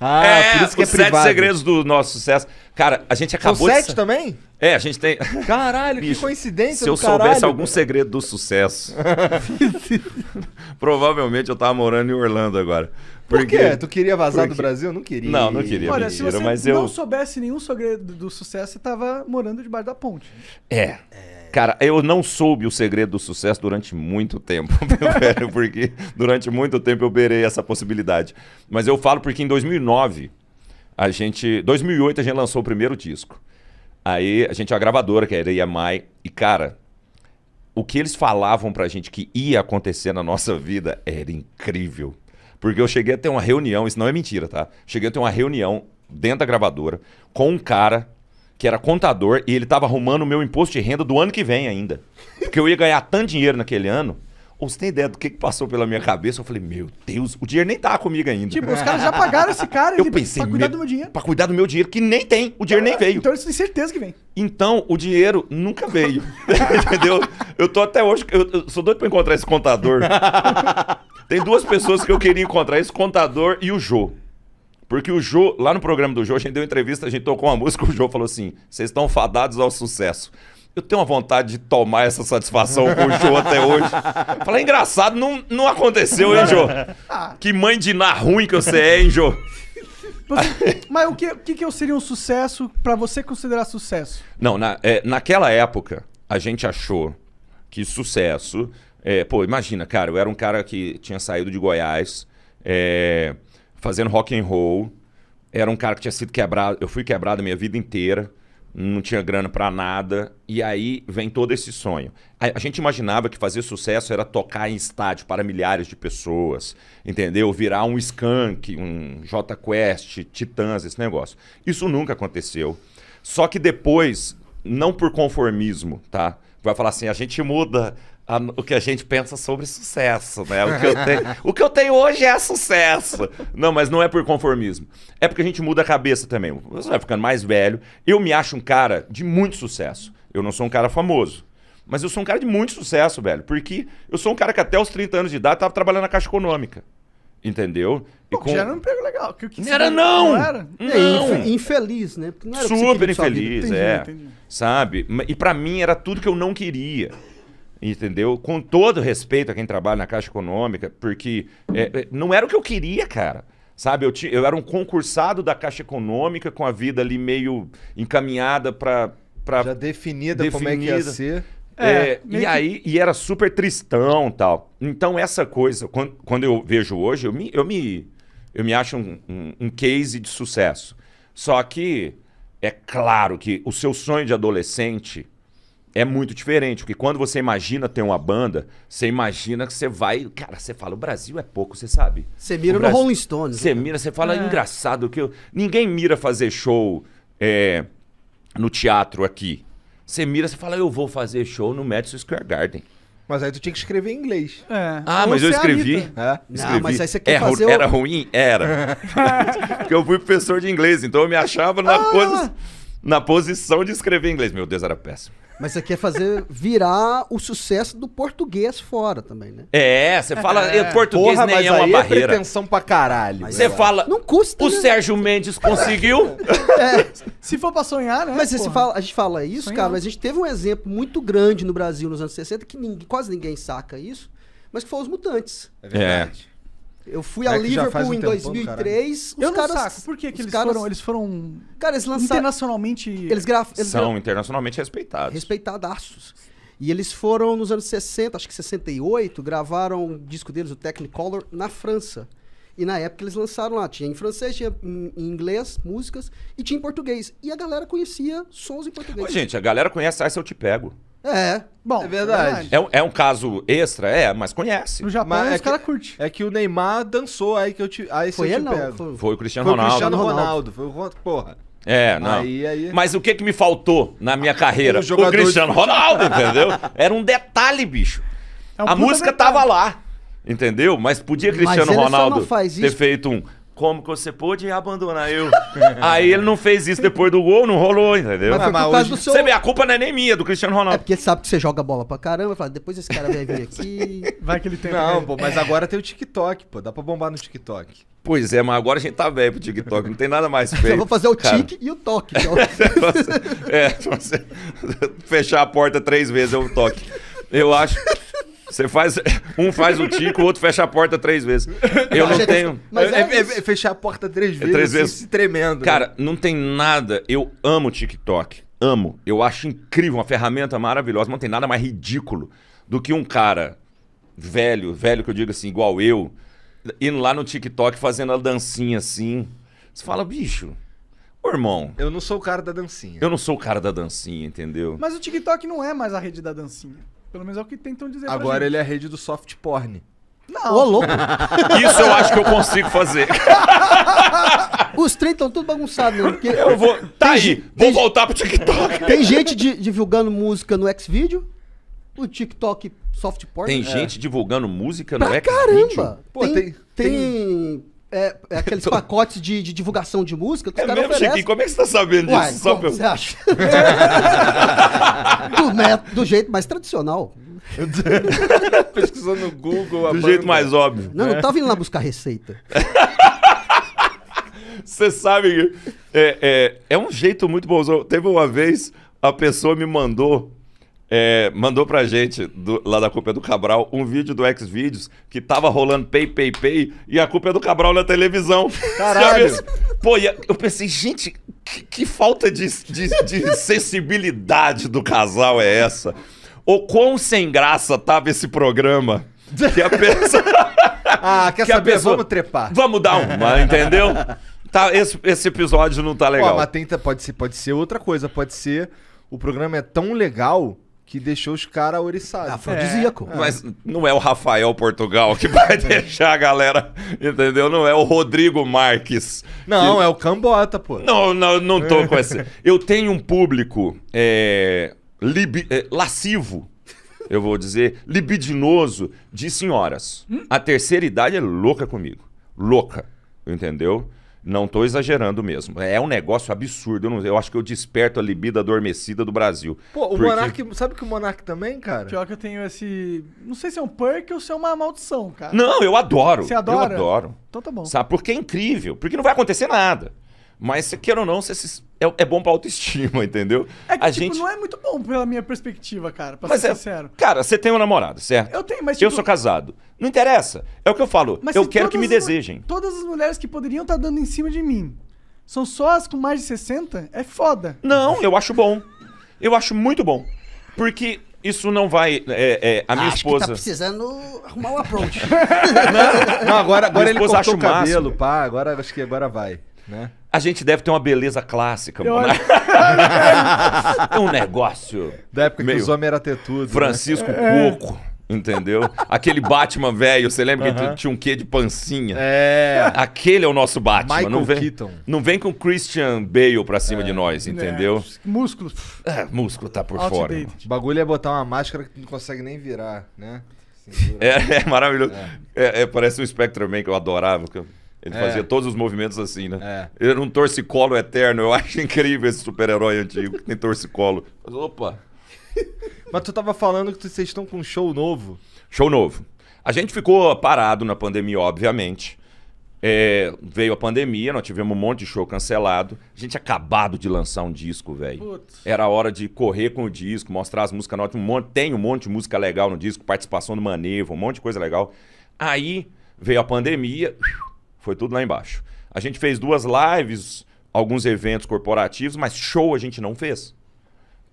Ah, é, por isso que é os é sete segredos do nosso sucesso. Cara, a gente acabou São sete também? É, a gente tem... Caralho, Bicho, que coincidência Se eu caralho, soubesse algum cara. segredo do sucesso... provavelmente eu tava morando em Orlando agora. Porque... Por quê? Tu queria vazar Porque... do Brasil? Não queria. Não, não queria. Olha, mentira, se você não eu... soubesse nenhum segredo do sucesso, você tava morando debaixo da ponte. É. É. Cara, eu não soube o segredo do sucesso durante muito tempo, meu velho, porque durante muito tempo eu berei essa possibilidade. Mas eu falo porque em 2009, a gente. 2008 a gente lançou o primeiro disco. Aí a gente tinha a gravadora, que era Mai e cara, o que eles falavam pra gente que ia acontecer na nossa vida era incrível. Porque eu cheguei a ter uma reunião, isso não é mentira, tá? Cheguei a ter uma reunião dentro da gravadora com um cara que era contador, e ele estava arrumando o meu imposto de renda do ano que vem ainda. Porque eu ia ganhar tanto dinheiro naquele ano. Ou você tem ideia do que, passou pela minha cabeça? Eu falei, meu Deus, o dinheiro nem tá comigo ainda. Tipo, os caras já pagaram esse cara eu pensei, pra cuidar do meu dinheiro. Pra cuidar do meu dinheiro, que nem tem. O dinheiro ah, nem é, veio. Então eles tem certeza que vem. Então, o dinheiro nunca veio. Entendeu? Eu tô até hoje. Eu, sou doido pra encontrar esse contador. tem duas pessoas que eu queria encontrar: esse contador e o Jô. Porque o Jô, lá no programa do Jô, a gente deu entrevista, a gente tocou uma música, o Jô falou assim: vocês estão fadados ao sucesso. Eu tenho uma vontade de tomar essa satisfação com o Jô até hoje. Falei, é engraçado, não, não aconteceu, hein, Jô? Que mãe de na ruim que você é, hein, Jô? Mas, mas o que, que, que seria um sucesso para você considerar sucesso? Não, na, é, naquela época, a gente achou que sucesso. É, pô, imagina, cara, eu era um cara que tinha saído de Goiás. É, fazendo rock and roll. Era um cara que tinha sido quebrado. Eu fui quebrado a minha vida inteira. Não tinha grana para nada. E aí vem todo esse sonho. A, a, gente imaginava que fazer sucesso era tocar em estádio para milhares de pessoas. Entendeu? Virar um skunk, um J Quest, Titãs, esse negócio. Isso nunca aconteceu. Só que depois, não por conformismo, tá? Vai falar assim, a gente muda a, o que a gente pensa sobre sucesso, né? O que, eu tenho, o que eu tenho hoje é sucesso. Não, mas não é por conformismo. É porque a gente muda a cabeça também. Você vai ficando mais velho. Eu me acho um cara de muito sucesso. Eu não sou um cara famoso. Mas eu sou um cara de muito sucesso, velho. Porque eu sou um cara que até os 30 anos de idade estava trabalhando na Caixa Econômica. Entendeu? E Pô, com... Já era um emprego legal. Que, que não era, não! Não era? Não. É, infeliz, né? Super infeliz, é. entendi. Sabe? E para mim era tudo que eu não queria. Entendeu? Com todo respeito a quem trabalha na Caixa Econômica, porque é, é não era o que eu queria, cara. Sabe, eu, eu era um concursado da Caixa Econômica com a vida ali meio encaminhada para. Já definida, definida como é que ia ser. É, é, e que... aí, e era super tristão tal. Então, essa coisa, quando, quando eu vejo hoje, eu me, eu me, eu me acho um, um, um, case de sucesso. Só que é claro que o seu sonho de adolescente é muito diferente, porque quando você imagina ter uma banda, você imagina que você vai. Cara, você fala, o Brasil é pouco, você sabe. Você mira Brasil, no Rolling Stones. Você né? mira, você fala, é, é. engraçado que eu... ninguém mira fazer show é, no teatro aqui. Você mira, você fala, eu vou fazer show no Madison Square Garden. Mas aí tu tinha que escrever em inglês. É. Ah, mas eu é escrevi, é. escrevi. Não, mas aí você quer era, fazer... Era ruim? Era. Porque eu fui professor de inglês, então eu me achava na, ah. posi... na posição de escrever em inglês. Meu Deus, era péssimo. Mas você quer fazer virar o sucesso do português fora também, né? É, você fala. É. Português Porra, nem é mas é uma aí é barreira. É pretensão pra caralho. você fala. Não custa. O né? Sérgio Mendes conseguiu. É. Se for pra sonhar, né? Mas fala, a gente fala isso, cara, mas a gente teve um exemplo muito grande no Brasil nos anos 60 que ninguém, quase ninguém saca isso, mas que foram os mutantes. É, é verdade. É. Eu fui é a Liverpool um em 2003. Tempão, os eu caras, não saco. Por que, que eles, caras... foram, eles foram cara, eles lançaram, internacionalmente... Eles, graf... eles São graf... internacionalmente respeitados. Respeitadaços. E eles foram nos anos 60, acho que 68, gravaram o um disco deles, o Technicolor, na França. E na época eles lançaram lá, tinha em francês, tinha em inglês, músicas, e tinha em português. E a galera conhecia sons em português. Ô, gente, a galera conhece Essa Eu Te Pego. É. Bom, é verdade. É, um- é, é um caso extra? É, mas conhece. No Japão, Mas é os que- caras curtem. É que o Neymar dançou aí que eu te. Aí Foi ele não. Foi, Foi o Cristiano Foi o Ronaldo. Cristiano Ronaldo. Foi o Ronaldo. Porra. É, não. Aí- aí- Mas o que que me faltou na minha carreira? O O, de Cristiano Ronaldo, entendeu? Era um detalhe, bicho. É um a música tava lá, entendeu? Mas podia Cristiano ele só não Ronaldo ter feito um como que você pôde abandonar eu? Aí ele não fez isso depois do gol, não rolou, entendeu? Mas ah, seu... Você vê, a culpa não é nem minha, do Cristiano é Ronaldo. É porque ele sabe que você joga bola pra caramba, fala, depois esse cara vai vir aqui. Vai que ele tem. Não, pô, mas agora tem o TikTok, pô, dá pra bombar no TikTok. Pois é, mas agora a gente tá velho pro TikTok, não tem nada mais feio. Eu vou fazer o cara. tique e o toque. Então. é, se você é, fechar a porta três vezes é o toque. Eu acho você faz. Um faz o tico, o outro fecha a porta três vezes. Eu não é tenho. Mas é, é, é, é fechar a porta três é vezes. É três assim, vezes. tremendo. Né? Cara, né? não tem nada. Eu amo o TikTok. Amo. Eu acho incrível, uma ferramenta maravilhosa. Não tem nada mais ridículo do que um cara velho, velho que eu digo assim, igual eu, indo lá no TikTok fazendo a dancinha assim. Você fala, bicho, Ô, irmão. Eu não sou o cara da dancinha. Eu não sou o cara da dancinha, entendeu? Mas o TikTok não é mais a rede da dancinha. Pelo menos é o que tentam dizer. Agora ele é a rede do soft porn. Não. Ô, louco. Isso eu acho que eu consigo fazer. Os trem estão tudo bagunçado, né? Porque eu vou. Tá aí, vou tem, voltar pro TikTok. Tem gente de, divulgando música no Xvideo. O TikTok soft porn. Tem é. gente divulgando música no pra Xvideo. Caramba! Pô, tem, tem, tem, é, é aqueles tô... pacotes de, de, divulgação de música que os é caras oferecem. Chiquinho, como é que você tá sabendo Uai, disso? Só pelo... você acha? do, do, jeito mais tradicional. Pesquisando no Google. Do jeito mais óbvio. Não, é. não tá tava indo lá buscar receita. Você sabe, é, é, é um jeito muito bom. Teve uma vez, a pessoa me mandou é, mandou pra gente, do, lá da Culpa é do Cabral, um vídeo do Xvideos que tava rolando pay, pay, pay e a culpa é do Cabral na televisão. Caralho! Pô, eu pensei, gente, que, que falta de, de, de sensibilidade do casal é essa? Ou quão sem graça tava esse programa? Que a pessoa. ah, quer que saber? Pessoa... Vamos trepar. Vamos dar uma, entendeu? Tá, esse, esse episódio não tá legal. Pô, mas tenta, pode, ser, pode ser outra coisa, pode ser. O programa é tão legal que deixou os caras oriçados. Afrodisíaco. É. Mas não é o Rafael Portugal que vai deixar a galera, entendeu? Não é o Rodrigo Marques. Não, que... é o Cambota, pô. Não, não, não tô com esse. Eu tenho um público é, lib... é, lascivo, eu vou dizer, libidinoso de senhoras. Hum? A terceira idade é louca comigo. Louca, entendeu? Não estou exagerando mesmo. É um negócio absurdo. Eu, não, eu acho que eu desperto a libido adormecida do Brasil. Pô, o porque... Monark. Sabe que o Monark também, cara? Pior que eu tenho esse. Não sei se é um perk ou se é uma maldição, cara. Não, eu adoro. Você adora? Eu adoro. Então tá bom. Sabe? Porque é incrível. Porque não vai acontecer nada. Mas, queira ou não, você é, é, bom pra autoestima, entendeu? É que, a tipo, gente... não é muito bom pela minha perspectiva, cara, pra mas ser é... sincero. Cara, você tem um namorado, certo? Eu tenho, mas tipo... Eu sou casado. Não interessa. É o que eu falo. Mas eu quero que me desejem. Todas as mulheres que poderiam estar tá dando em cima de mim são só as com mais de 60? É foda. Não, eu acho bom. Eu acho muito bom. Porque isso não vai. É, é, a minha ah, acho esposa. Que tá precisando arrumar o um approach. não, não, agora, agora ele cortou o cabelo, máximo. pá. Agora acho que agora vai. Né? A gente deve ter uma beleza clássica, mano. é um é. negócio. Da época meio... que os homens eram ter tudo. Né? Francisco né? Coco. Entendeu? Aquele Batman velho, você lembra uh -huh. que tinha um quê de pancinha? É. Aquele é o nosso Batman. Michael não vem, Keaton. Não vem com Christian Bale pra cima é. de nós, é, entendeu? É. Músculo. É, músculo tá por fora. O bagulho é botar uma máscara que não consegue nem virar, né? É, é, maravilhoso. É. É, é, parece um Spectrum Man que eu adorava. Que eu... Ele é. fazia todos os movimentos assim, né? É. Ele era um torcicolo eterno. Eu acho incrível esse super-herói antigo que tem torcicolo. Mas, opa! Mas tu tava falando que vocês estão com um show novo. Show novo. A gente ficou parado na pandemia, obviamente. É, veio a pandemia, nós tivemos um monte de show cancelado. A gente acabado de lançar um disco, velho. Era hora de correr com o disco, mostrar as músicas notas. Um monte, tem um monte de música legal no disco, participação do Manevo, um monte de coisa legal. Aí veio a pandemia. Foi tudo lá embaixo. A gente fez duas lives, alguns eventos corporativos, mas show a gente não fez.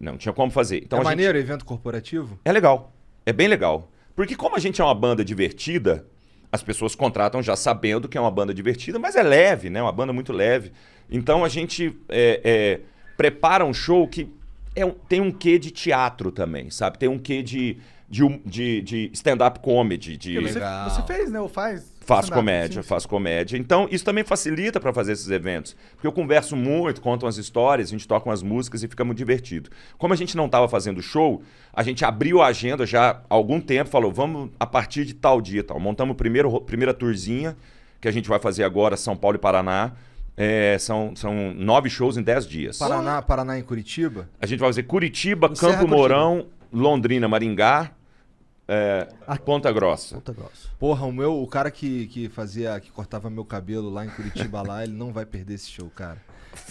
Não tinha como fazer. Então, é a maneiro gente... evento corporativo? É legal. É bem legal. Porque como a gente é uma banda divertida, as pessoas contratam já sabendo que é uma banda divertida, mas é leve, né? Uma banda muito leve. Então a gente é, é, prepara um show que é um, tem um quê de teatro também, sabe? Tem um quê de, de, de, de stand-up comedy. De... Você, você fez, né? Ou faz? Faz comédia, sim. faz comédia. Então, isso também facilita para fazer esses eventos. Porque eu converso muito, conto as histórias, a gente toca umas músicas e fica muito divertido. Como a gente não estava fazendo show, a gente abriu a agenda já há algum tempo, falou, vamos a partir de tal dia tal. Montamos a primeira tourzinha que a gente vai fazer agora, São Paulo e Paraná. É, são, são nove shows em dez dias. Paraná, Paraná em Curitiba? A gente vai fazer Curitiba, Campo Mourão, Londrina, Maringá, é, Ponta Grossa. Ponta Grossa. Porra, o meu, o cara que, que fazia, que cortava meu cabelo lá em Curitiba lá, ele não vai perder esse show, cara.